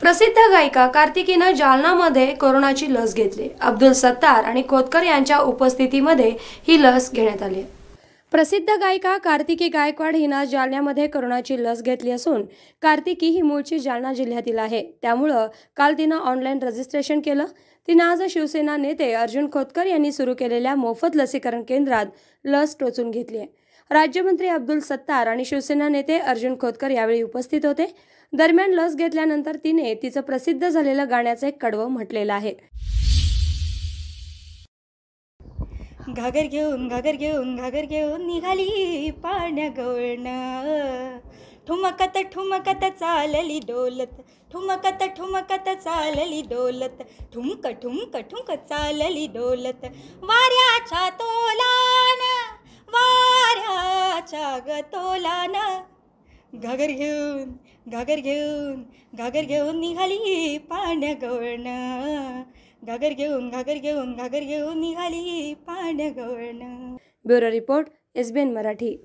प्रसिद्ध गायिका कार्तिकीनं जालनामध्ये कोरोनाची लस घेतली अब्दुल सत्तार आणि खोतकर यांच्या उपस्थितीमध्ये ही लस घेण्यात आली प्रसिद्ध गायिका कार्तिकी गायकवाड हिनं जालन्यामध्ये कोरोनाची लस घेतली असून कार्तिकी ही मूळची जालना जिल्ह्यातील आहे त्यामुळं काल तिनं ऑनलाईन रजिस्ट्रेशन केलं तिनं आज शिवसेना नेते अर्जुन खोतकर यांनी सुरू केलेल्या मोफत लसीकरण केंद्रात लस टोचून घेतली आहे राज्यमंत्री अब्दुल सत्तार आणि शिवसेना नेते अर्जुन खोतकर यावेळी उपस्थित होते दरम्यान लस घेतल्यानंतर तिने तिचं प्रसिद्ध झालेलं गाण्याचं एक कडवं म्हटलेलं आहे घागर घेऊन घागर घेऊन घागर घेऊन निघाली पाण्या गवळण ठुमकत ठुमकत चालली डोलत ठुमकत ठुमकत चालली डोलत ठुमक ठुमक ठुमक चालली डोलत वाऱ्याच्या तोला तोला ना घागर घेऊन घागर घेऊन घागर घेऊन निघाली पाण्या गवळणं घागर घेऊन घागर घेऊन घागर घेऊन निघाली पाण्या गवळणं ब्युरो रिपोर्ट एसबीएन मराठी